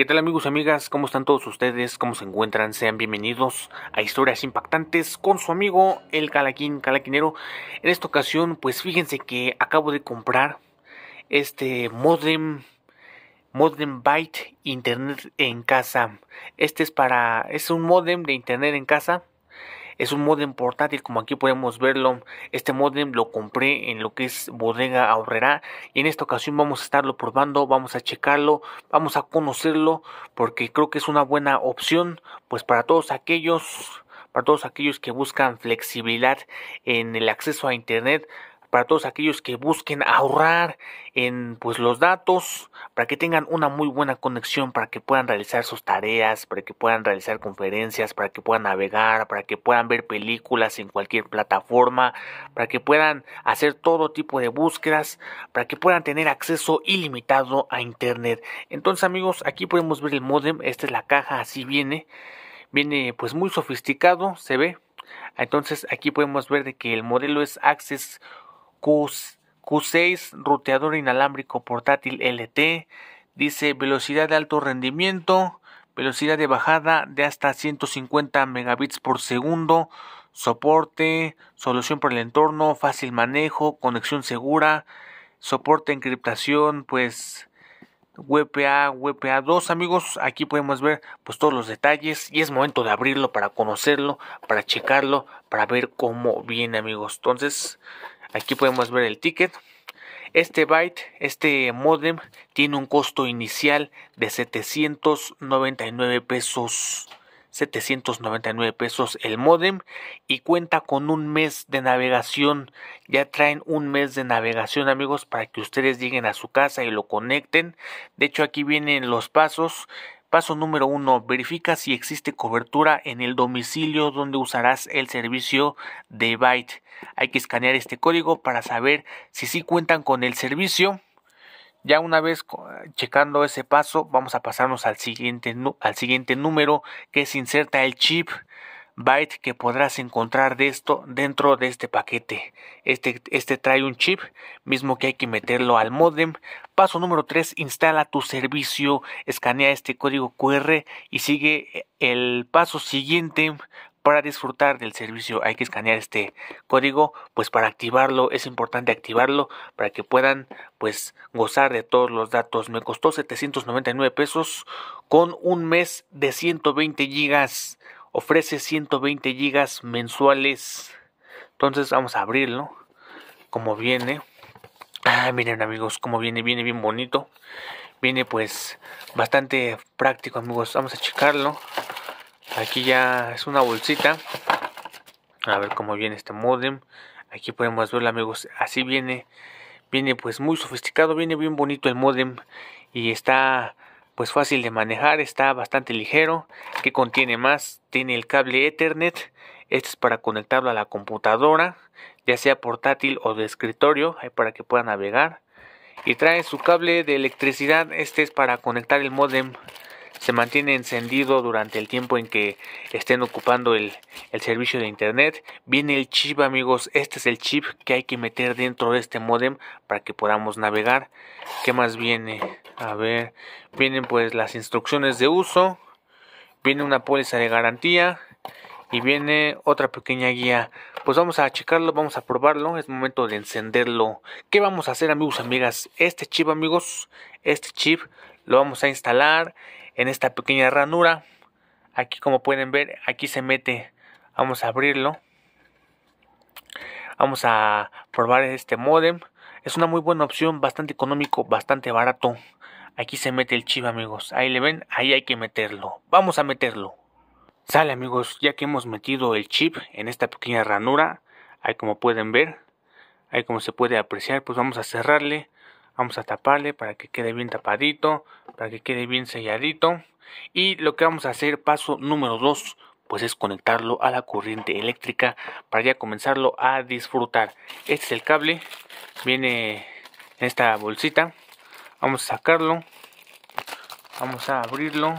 ¿Qué tal amigos y amigas? ¿Cómo están todos ustedes? ¿Cómo se encuentran? Sean bienvenidos a Historias Impactantes con su amigo el Calaquín Calaquinero. En esta ocasión, pues fíjense que acabo de comprar este modem modem byte internet en casa. Este es para es un modem de internet en casa es un modem portátil como aquí podemos verlo. Este modem lo compré en lo que es bodega ahorrera y en esta ocasión vamos a estarlo probando, vamos a checarlo, vamos a conocerlo porque creo que es una buena opción pues para todos aquellos para todos aquellos que buscan flexibilidad en el acceso a internet, para todos aquellos que busquen ahorrar en pues los datos, para que tengan una muy buena conexión, para que puedan realizar sus tareas, para que puedan realizar conferencias, para que puedan navegar, para que puedan ver películas en cualquier plataforma, para que puedan hacer todo tipo de búsquedas, para que puedan tener acceso ilimitado a internet. Entonces, amigos, aquí podemos ver el modem, esta es la caja, así viene. Viene pues muy sofisticado, se ve. Entonces, aquí podemos ver de que el modelo es Access Q, 6 ruteador inalámbrico portátil LT, dice velocidad de alto rendimiento, velocidad de bajada de hasta 150 megabits por segundo, soporte, solución para el entorno, fácil manejo, conexión segura, soporte encriptación, pues WPA, WPA 2 amigos, aquí podemos ver pues todos los detalles y es momento de abrirlo para conocerlo, para checarlo, para ver cómo viene amigos. Entonces, Aquí podemos ver el ticket. Este byte, este modem, tiene un costo inicial de 799 pesos. 799 pesos el modem y cuenta con un mes de navegación. Ya traen un mes de navegación amigos para que ustedes lleguen a su casa y lo conecten. De hecho aquí vienen los pasos. Paso número uno, Verifica si existe cobertura en el domicilio donde usarás el servicio de Byte. Hay que escanear este código para saber si sí cuentan con el servicio. Ya una vez checando ese paso, vamos a pasarnos al siguiente, al siguiente número que es inserta el chip byte que podrás encontrar de esto dentro de este paquete. Este, este trae un chip, mismo que hay que meterlo al modem. Paso número 3, instala tu servicio, escanea este código QR y sigue eh, el paso siguiente para disfrutar del servicio hay que escanear este código pues para activarlo es importante activarlo para que puedan pues gozar de todos los datos me costó 799 pesos con un mes de 120 gigas ofrece 120 gigas mensuales. Entonces vamos a abrirlo. Como viene. Ah, miren amigos, como viene, viene bien bonito. Viene pues bastante práctico amigos. Vamos a checarlo. Aquí ya es una bolsita. A ver cómo viene este modem. Aquí podemos verlo amigos. Así viene. Viene pues muy sofisticado. Viene bien bonito el modem. Y está pues fácil de manejar, está bastante ligero. que contiene más? Tiene el cable Ethernet, este es para conectarlo a la computadora, ya sea portátil o de escritorio, para que pueda navegar. Y trae su cable de electricidad, este es para conectar el modem se mantiene encendido durante el tiempo en que estén ocupando el, el, servicio de internet. Viene el chip amigos, este es el chip que hay que meter dentro de este modem para que podamos navegar. ¿Qué más viene? A ver, vienen pues las instrucciones de uso, viene una póliza de garantía y viene otra pequeña guía. Pues vamos a checarlo, vamos a probarlo, es momento de encenderlo. ¿Qué vamos a hacer amigos, amigas? Este chip amigos, este chip lo vamos a instalar en esta pequeña ranura. Aquí como pueden ver, aquí se mete. Vamos a abrirlo. Vamos a probar este modem. Es una muy buena opción, bastante económico, bastante barato. Aquí se mete el chip amigos. Ahí le ven, ahí hay que meterlo. Vamos a meterlo. Sale amigos, ya que hemos metido el chip en esta pequeña ranura. Ahí como pueden ver. Ahí como se puede apreciar, pues vamos a cerrarle vamos a taparle para que quede bien tapadito, para que quede bien selladito. Y lo que vamos a hacer, paso número 2, pues es conectarlo a la corriente eléctrica para ya comenzarlo a disfrutar. Este es el cable, viene en esta bolsita. Vamos a sacarlo, vamos a abrirlo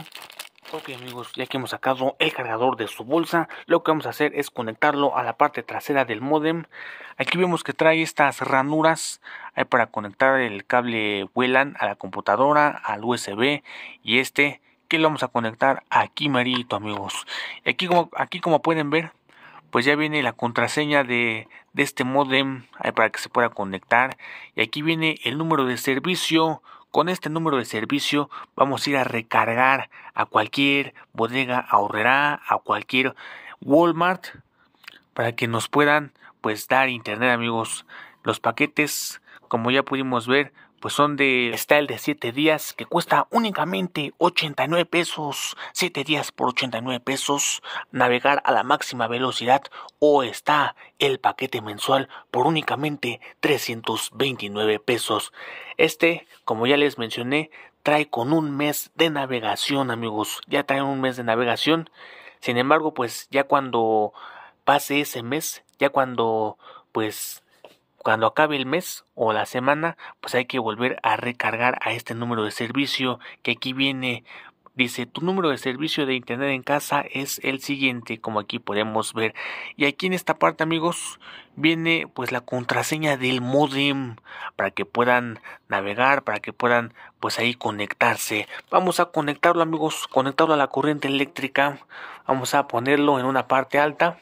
Ok amigos, ya que hemos sacado el cargador de su bolsa, lo que vamos a hacer es conectarlo a la parte trasera del modem. Aquí vemos que trae estas ranuras para conectar el cable WLAN a la computadora, al USB y este que lo vamos a conectar aquí marito amigos. aquí como, aquí como pueden ver, pues ya viene la contraseña de, de este modem para que se pueda conectar. Y aquí viene el número de servicio con este número de servicio vamos a ir a recargar a cualquier bodega ahorrerá, a cualquier Walmart, para que nos puedan pues dar internet amigos. Los paquetes, como ya pudimos ver, pues son de el de 7 días que cuesta únicamente 89 pesos, 7 días por 89 pesos, navegar a la máxima velocidad o está el paquete mensual por únicamente 329 pesos. Este, como ya les mencioné, trae con un mes de navegación, amigos, ya trae un mes de navegación. Sin embargo, pues ya cuando pase ese mes, ya cuando pues cuando acabe el mes o la semana, pues hay que volver a recargar a este número de servicio que aquí viene. Dice, tu número de servicio de internet en casa es el siguiente, como aquí podemos ver. Y aquí en esta parte, amigos, viene pues la contraseña del modem para que puedan navegar, para que puedan pues ahí conectarse. Vamos a conectarlo, amigos, conectarlo a la corriente eléctrica. Vamos a ponerlo en una parte alta.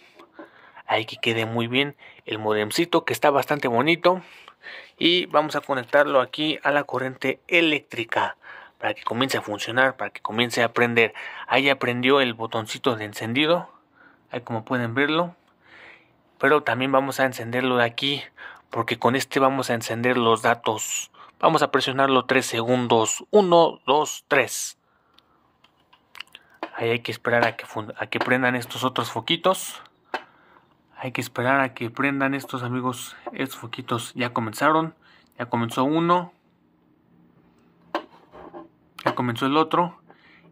Ahí que quede muy bien el modemcito que está bastante bonito. Y vamos a conectarlo aquí a la corriente eléctrica para que comience a funcionar, para que comience a prender. Ahí aprendió el botoncito de encendido, ahí como pueden verlo. Pero también vamos a encenderlo de aquí, porque con este vamos a encender los datos. Vamos a presionarlo 3 segundos. 1, 2, 3. Ahí hay que esperar a que, a que prendan estos otros foquitos. Hay que esperar a que prendan estos amigos, estos foquitos. Ya comenzaron, ya comenzó uno, ya comenzó el otro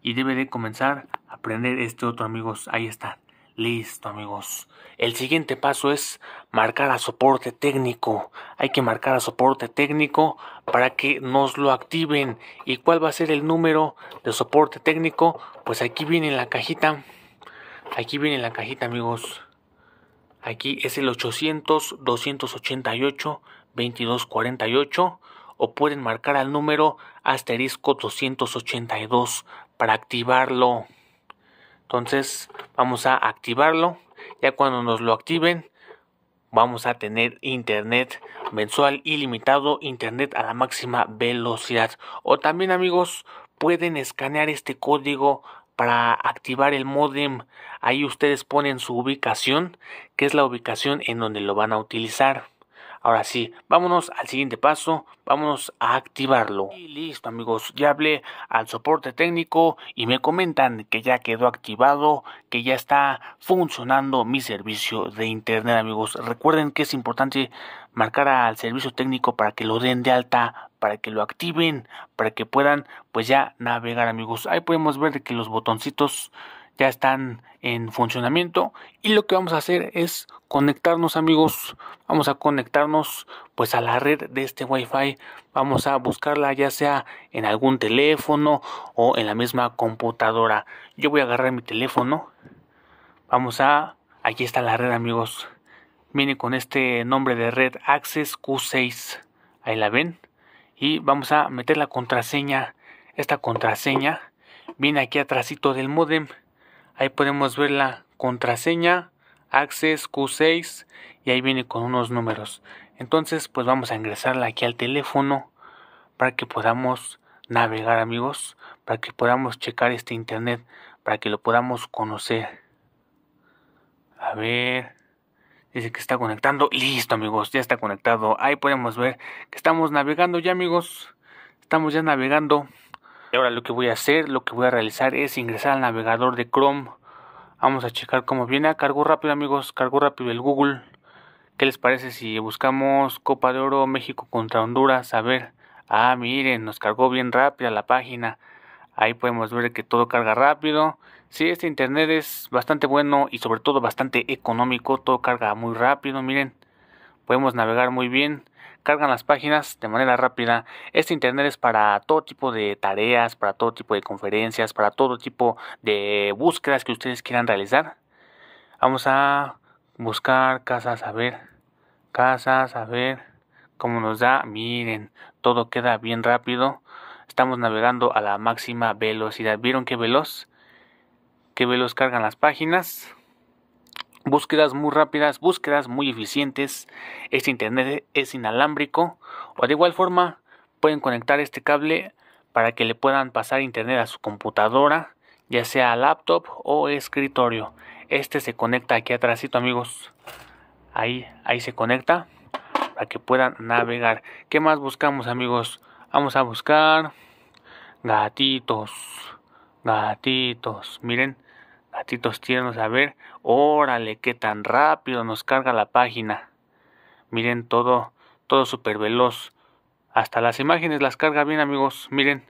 y debe de comenzar a prender este otro amigos. Ahí está. Listo amigos. El siguiente paso es marcar a soporte técnico. Hay que marcar a soporte técnico para que nos lo activen. ¿Y cuál va a ser el número de soporte técnico? Pues aquí viene la cajita. Aquí viene la cajita amigos. Aquí es el 800-288-2248 o pueden marcar al número asterisco 282 para activarlo. Entonces vamos a activarlo. Ya cuando nos lo activen vamos a tener internet mensual ilimitado, internet a la máxima velocidad. O también amigos pueden escanear este código para activar el modem. Ahí ustedes ponen su ubicación, que es la ubicación en donde lo van a utilizar. Ahora sí, vámonos al siguiente paso, vámonos a activarlo. Y listo amigos, ya hablé al soporte técnico y me comentan que ya quedó activado, que ya está funcionando mi servicio de internet amigos. Recuerden que es importante marcar al servicio técnico para que lo den de alta para que lo activen, para que puedan pues ya navegar amigos. Ahí podemos ver que los botoncitos ya están en funcionamiento y lo que vamos a hacer es conectarnos amigos vamos a conectarnos pues a la red de este wifi vamos a buscarla ya sea en algún teléfono o en la misma computadora yo voy a agarrar mi teléfono vamos a aquí está la red amigos viene con este nombre de red access q6 ahí la ven y vamos a meter la contraseña. Esta contraseña viene aquí atrásito del modem. Ahí podemos ver la contraseña access Q6 y ahí viene con unos números. Entonces, pues vamos a ingresarla aquí al teléfono para que podamos navegar, amigos, para que podamos checar este internet, para que lo podamos conocer. A ver, Dice que está conectando. Listo, amigos, ya está conectado. Ahí podemos ver que estamos navegando ya, amigos. Estamos ya navegando. Y ahora lo que voy a hacer, lo que voy a realizar es ingresar al navegador de Chrome. Vamos a checar cómo viene. Ah, cargó rápido, amigos. Cargó rápido el Google. ¿Qué les parece si buscamos Copa de Oro México contra Honduras? A ver. Ah, miren, nos cargó bien rápida la página. Ahí podemos ver que todo carga rápido. Sí, este internet es bastante bueno y sobre todo bastante económico. Todo carga muy rápido, miren. Podemos navegar muy bien. Cargan las páginas de manera rápida. Este internet es para todo tipo de tareas, para todo tipo de conferencias, para todo tipo de búsquedas que ustedes quieran realizar. Vamos a buscar casas, a ver. Casas, a ver. ¿Cómo nos da, miren, todo queda bien rápido estamos navegando a la máxima velocidad. ¿Vieron qué veloz? ¿Qué veloz cargan las páginas? Búsquedas muy rápidas, búsquedas muy eficientes. Este internet es inalámbrico. O de igual forma, pueden conectar este cable para que le puedan pasar internet a su computadora, ya sea laptop o escritorio. Este se conecta aquí atrásito, amigos. Ahí, ahí se conecta para que puedan navegar. ¿Qué más buscamos, amigos? Vamos a buscar gatitos, gatitos, miren, gatitos tiernos, a ver, órale, qué tan rápido nos carga la página. Miren todo, todo súper veloz. Hasta las imágenes las carga bien amigos, miren,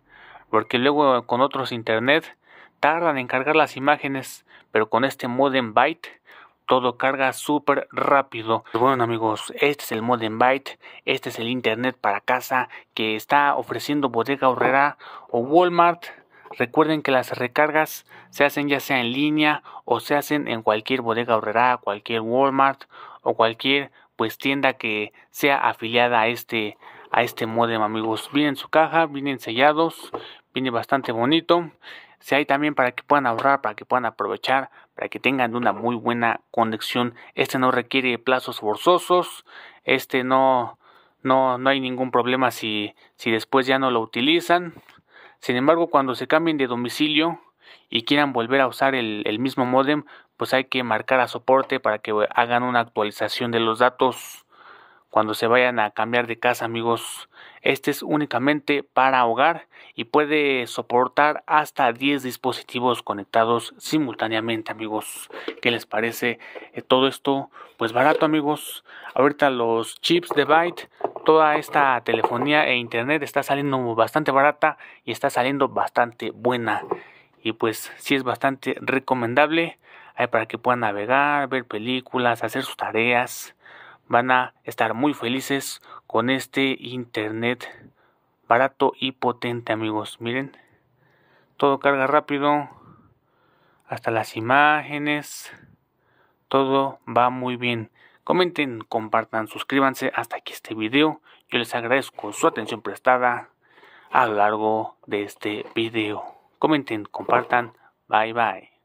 porque luego con otros internet tardan en cargar las imágenes, pero con este modem byte todo carga súper rápido. Pues bueno amigos, este es el modem byte, este es el internet para casa que está ofreciendo Bodega Horrera o Walmart. Recuerden que las recargas se hacen ya sea en línea o se hacen en cualquier bodega horrera, cualquier Walmart o cualquier pues tienda que sea afiliada a este a este modem amigos. Viene en su caja, vienen sellados, viene bastante bonito. Se hay también para que puedan ahorrar, para que puedan aprovechar, para que tengan una muy buena conexión. Este no requiere plazos forzosos, este no, no, no hay ningún problema si, si después ya no lo utilizan. Sin embargo, cuando se cambien de domicilio y quieran volver a usar el mismo modem, pues hay que marcar a soporte para que hagan una actualización de los datos cuando se vayan a cambiar de casa amigos. Este es únicamente para hogar y puede soportar hasta 10 dispositivos conectados simultáneamente amigos. ¿Qué les parece eh, todo esto? Pues barato amigos. Ahorita los chips de Byte, toda esta telefonía e internet está saliendo bastante barata y está saliendo bastante buena. Y pues sí es bastante recomendable para que puedan navegar, ver películas, hacer sus tareas van a estar muy felices con este internet barato y potente amigos miren todo carga rápido hasta las imágenes todo va muy bien comenten compartan suscríbanse hasta aquí este video yo les agradezco su atención prestada a lo largo de este video comenten compartan bye bye